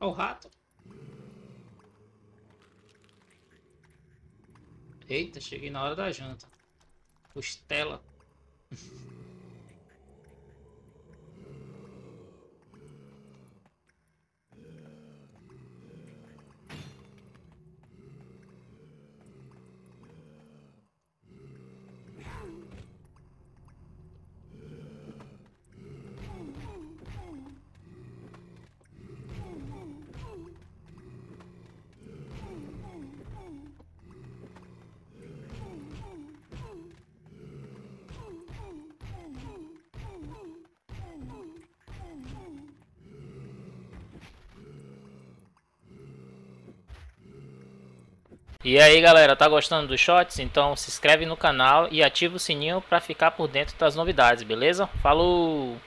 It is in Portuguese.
É o rato. Eita, cheguei na hora da janta. Costela. E aí galera, tá gostando dos shots? Então se inscreve no canal e ativa o sininho para ficar por dentro das novidades, beleza? Falou!